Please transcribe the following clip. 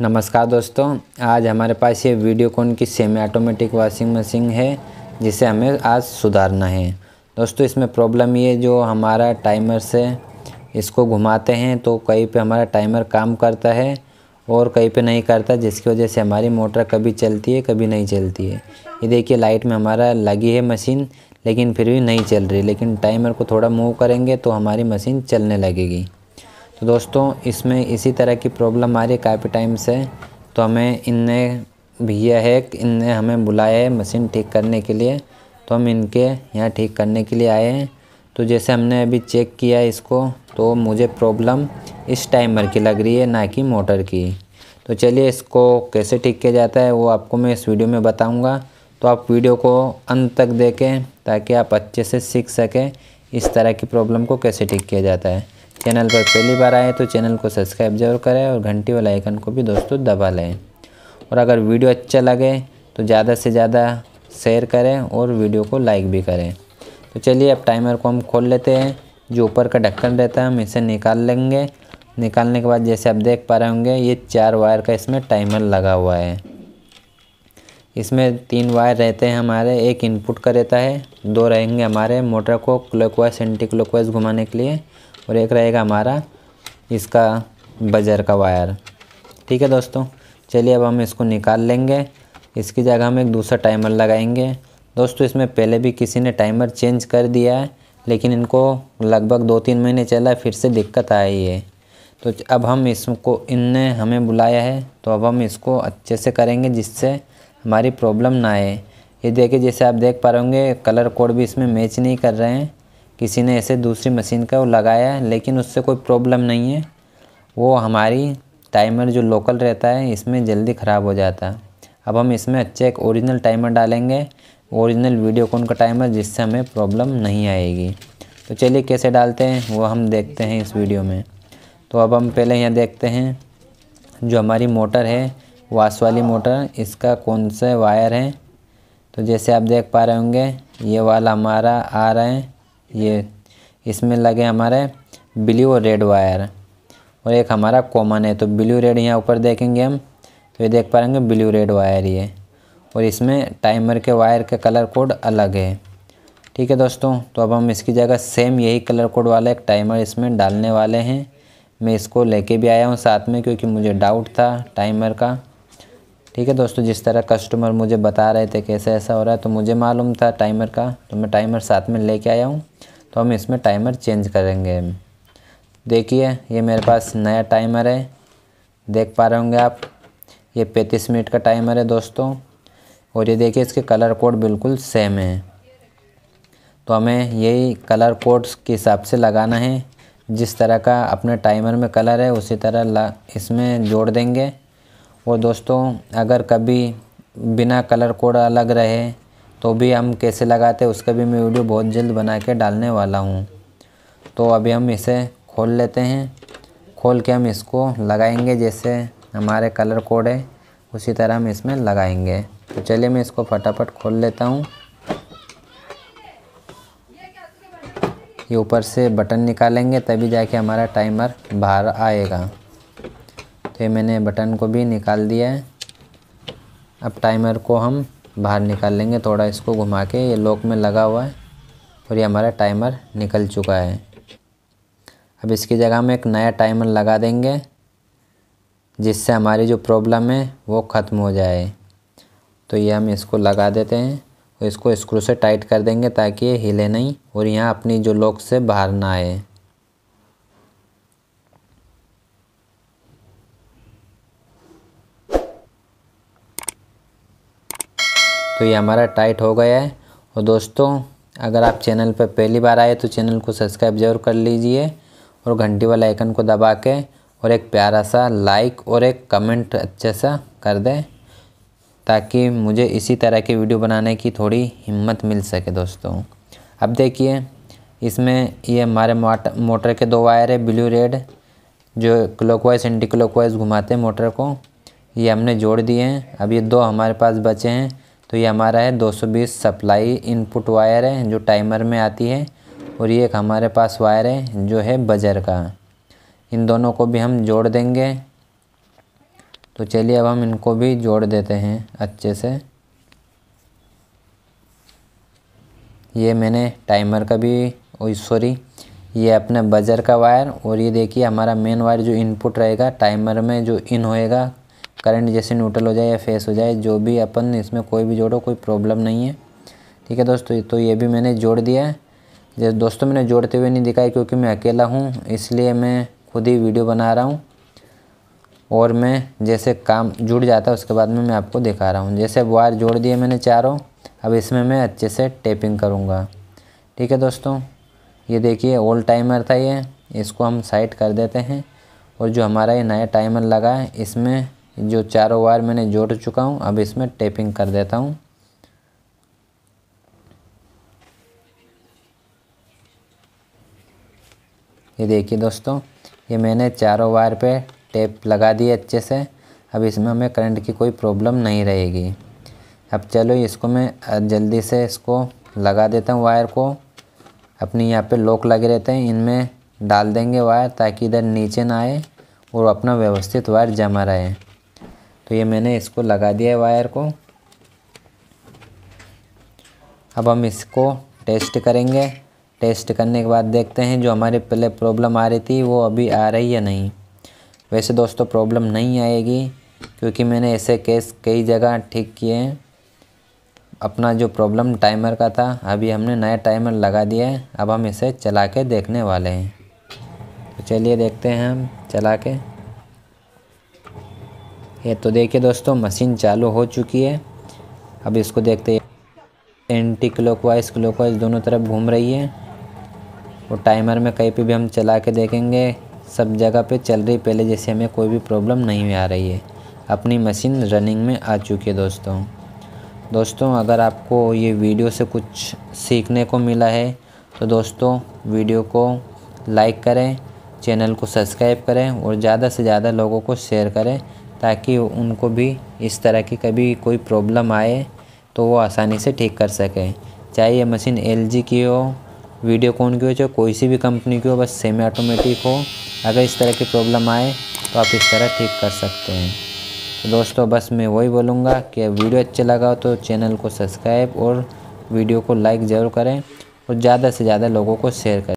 नमस्कार दोस्तों आज हमारे पास ये वीडियोकॉन की सेमी ऑटोमेटिक वॉशिंग मशीन है जिसे हमें आज सुधारना है दोस्तों इसमें प्रॉब्लम ये जो हमारा टाइमर से इसको घुमाते हैं तो कहीं पे हमारा टाइमर काम करता है और कहीं पे नहीं करता जिसकी वजह से हमारी मोटर कभी चलती है कभी नहीं चलती है ये देखिए लाइट में हमारा लगी है मशीन लेकिन फिर भी नहीं चल रही लेकिन टाइमर को थोड़ा मूव करेंगे तो हमारी मशीन चलने लगेगी तो दोस्तों इसमें इसी तरह की प्रॉब्लम आ रही है काफ़ी टाइम से तो हमें इनने भैया है इनने हमें बुलाया है मशीन ठीक करने के लिए तो हम इनके यहाँ ठीक करने के लिए आए हैं तो जैसे हमने अभी चेक किया इसको तो मुझे प्रॉब्लम इस टाइमर की लग रही है ना कि मोटर की तो चलिए इसको कैसे ठीक किया जाता है वो आपको मैं इस वीडियो में बताऊंगा तो आप वीडियो को अंत तक देखें ताकि आप अच्छे से सीख सकें इस तरह की प्रॉब्लम को कैसे ठीक किया जाता है चैनल पर पहली बार आए तो चैनल को सब्सक्राइब जरूर करें और घंटी वाला आइकन को भी दोस्तों दबा लें और अगर वीडियो अच्छा लगे तो ज़्यादा से ज़्यादा शेयर करें और वीडियो को लाइक भी करें तो चलिए अब टाइमर को हम खोल लेते हैं जो ऊपर का ढक्कन रहता है हम इसे निकाल लेंगे निकालने के बाद जैसे आप देख पा रहे होंगे ये चार वायर का इसमें टाइमर लगा हुआ है इसमें तीन वायर रहते हैं हमारे एक इनपुट का रहता है दो रहेंगे हमारे मोटर को क्लोकवाइज एंटी क्लोकवाइज घुमाने के लिए और एक रहेगा हमारा इसका बजर का वायर ठीक है दोस्तों चलिए अब हम इसको निकाल लेंगे इसकी जगह हम एक दूसरा टाइमर लगाएंगे दोस्तों इसमें पहले भी किसी ने टाइमर चेंज कर दिया है लेकिन इनको लगभग दो तीन महीने चला फिर से दिक्कत आई है तो अब हम इसको इनने हमें बुलाया है तो अब हम इसको अच्छे से करेंगे जिससे हमारी प्रॉब्लम ना आए ये देखिए जैसे आप देख पा रहे होंगे कलर कोड भी इसमें मैच नहीं कर रहे हैं किसी ने ऐसे दूसरी मशीन का वो लगाया है लेकिन उससे कोई प्रॉब्लम नहीं है वो हमारी टाइमर जो लोकल रहता है इसमें जल्दी ख़राब हो जाता है अब हम इसमें अच्छे एक ओरिजिनल टाइमर डालेंगे ओरिजिनल कॉन का टाइमर जिससे हमें प्रॉब्लम नहीं आएगी तो चलिए कैसे डालते हैं वो हम देखते हैं इस वीडियो में तो अब हम पहले यहाँ देखते हैं जो हमारी मोटर है वाश वाली मोटर इसका कौन सा वायर है तो जैसे आप देख पा रहे होंगे ये वाला हमारा आ रहा है ये इसमें लगे हमारे ब्लू और रेड वायर और एक हमारा कॉमन है तो ब्लू रेड यहाँ ऊपर देखेंगे हम तो ये देख पाएंगे ब्लू रेड वायर ये और इसमें टाइमर के वायर का कलर कोड अलग है ठीक है दोस्तों तो अब हम इसकी जगह सेम यही कलर कोड वाला एक टाइमर इसमें डालने वाले हैं मैं इसको लेके भी आया हूँ साथ में क्योंकि मुझे डाउट था टाइमर का ठीक है दोस्तों जिस तरह कस्टमर मुझे बता रहे थे कैसे ऐसा हो रहा है तो मुझे मालूम था टाइमर का तो मैं टाइमर साथ में लेके आया हूँ तो हम इसमें टाइमर चेंज करेंगे देखिए ये मेरे पास नया टाइमर है देख पा रहे होंगे आप ये पैंतीस मिनट का टाइमर है दोस्तों और ये देखिए इसके कलर कोड बिल्कुल सेम है तो हमें यही कलर कोड्स के हिसाब से लगाना है जिस तरह का अपने टाइमर में कलर है उसी तरह ला इसमें जोड़ देंगे और दोस्तों अगर कभी बिना कलर कोड अलग रहे तो भी हम कैसे लगाते हैं उसका भी मैं वीडियो बहुत जल्द बना के डालने वाला हूँ तो अभी हम इसे खोल लेते हैं खोल के हम इसको लगाएंगे जैसे हमारे कलर कोड है उसी तरह हम इसमें लगाएंगे तो चलिए मैं इसको फटाफट खोल लेता हूँ ये ऊपर से बटन निकालेंगे तभी जाके हमारा टाइमर बाहर आएगा तो ये मैंने बटन को भी निकाल दिया है अब टाइमर को हम बाहर निकाल लेंगे थोड़ा इसको घुमा के ये लॉक में लगा हुआ है और ये हमारा टाइमर निकल चुका है अब इसकी जगह हम एक नया टाइमर लगा देंगे जिससे हमारी जो प्रॉब्लम है वो ख़त्म हो जाए तो ये हम इसको लगा देते हैं और इसको स्क्रू से टाइट कर देंगे ताकि ये हिले नहीं और यहाँ अपनी जो लॉक से बाहर ना आए तो ये हमारा टाइट हो गया है और दोस्तों अगर आप चैनल पर पहली बार आए तो चैनल को सब्सक्राइब जरूर कर लीजिए और घंटी वाला आइकन को दबा के और एक प्यारा सा लाइक और एक कमेंट अच्छे सा कर दें ताकि मुझे इसी तरह की वीडियो बनाने की थोड़ी हिम्मत मिल सके दोस्तों अब देखिए इसमें ये हमारे मोटर के दो वायर है ब्लू रेड जो क्लॉकवाइज एंटी क्लॉकवाइज घुमाते हैं मोटर को ये हमने जोड़ दिए हैं अब ये दो हमारे पास बचे हैं तो ये हमारा है 220 सप्लाई इनपुट वायर है जो टाइमर में आती है और ये एक हमारे पास वायर है जो है बजर का इन दोनों को भी हम जोड़ देंगे तो चलिए अब हम इनको भी जोड़ देते हैं अच्छे से ये मैंने टाइमर का भी सॉरी ये अपने बजर का वायर और ये देखिए हमारा मेन वायर जो इनपुट रहेगा टाइमर में जो इन होएगा करंट जैसे न्यूट्रल हो जाए या फेस हो जाए जो भी अपन इसमें कोई भी जोड़ो कोई प्रॉब्लम नहीं है ठीक है दोस्तों तो ये भी मैंने जोड़ दिया है जैसे दोस्तों मैंने जोड़ते हुए नहीं दिखाया क्योंकि मैं अकेला हूँ इसलिए मैं खुद ही वीडियो बना रहा हूँ और मैं जैसे काम जुड़ जाता है उसके बाद में मैं आपको दिखा रहा हूँ जैसे वायर जोड़ दिए मैंने चारों अब इसमें मैं अच्छे से टेपिंग करूँगा ठीक है दोस्तों ये देखिए ओल्ड टाइमर था ये इसको हम साइड कर देते हैं और जो हमारा ये नया टाइमर लगा है इसमें जो चारों वायर मैंने जोड़ चुका हूँ अब इसमें टेपिंग कर देता हूँ ये देखिए दोस्तों ये मैंने चारों वायर पे टेप लगा दिए अच्छे से अब इसमें हमें करंट की कोई प्रॉब्लम नहीं रहेगी अब चलो इसको मैं जल्दी से इसको लगा देता हूँ वायर को अपनी यहाँ पे लोक लगे रहते हैं इनमें डाल देंगे वायर ताकि इधर नीचे ना आए और अपना व्यवस्थित वायर जमा रहे तो ये मैंने इसको लगा दिया है वायर को अब हम इसको टेस्ट करेंगे टेस्ट करने के बाद देखते हैं जो हमारे पहले प्रॉब्लम आ रही थी वो अभी आ रही है नहीं वैसे दोस्तों प्रॉब्लम नहीं आएगी क्योंकि मैंने ऐसे केस कई जगह ठीक किए हैं अपना जो प्रॉब्लम टाइमर का था अभी हमने नया टाइमर लगा दिया है अब हम इसे चला के देखने वाले हैं तो चलिए देखते हैं हम चला के ये तो देखिए दोस्तों मशीन चालू हो चुकी है अब इसको देखते anti clockwise clockwise दोनों तरफ घूम रही है और टाइमर में कहीं पे भी हम चला के देखेंगे सब जगह पे चल रही पहले जैसे हमें कोई भी प्रॉब्लम नहीं आ रही है अपनी मशीन रनिंग में आ चुकी है दोस्तों दोस्तों अगर आपको ये वीडियो से कुछ सीखने को मिला है तो दोस्तों वीडियो को लाइक करें चैनल को सब्सक्राइब करें और ज़्यादा से ज़्यादा लोगों को शेयर करें ताकि उनको भी इस तरह की कभी कोई प्रॉब्लम आए तो वो आसानी से ठीक कर सके चाहे ये मशीन एल की हो वीडियो कौन की हो चाहे कोई सी भी कंपनी की हो बस सेमी ऑटोमेटिक हो अगर इस तरह की प्रॉब्लम आए तो आप इस तरह ठीक कर सकते हैं तो दोस्तों बस मैं वही बोलूँगा कि वीडियो अच्छा लगा हो तो चैनल को सब्सक्राइब और वीडियो को लाइक ज़रूर करें और ज़्यादा से ज़्यादा लोगों को शेयर करें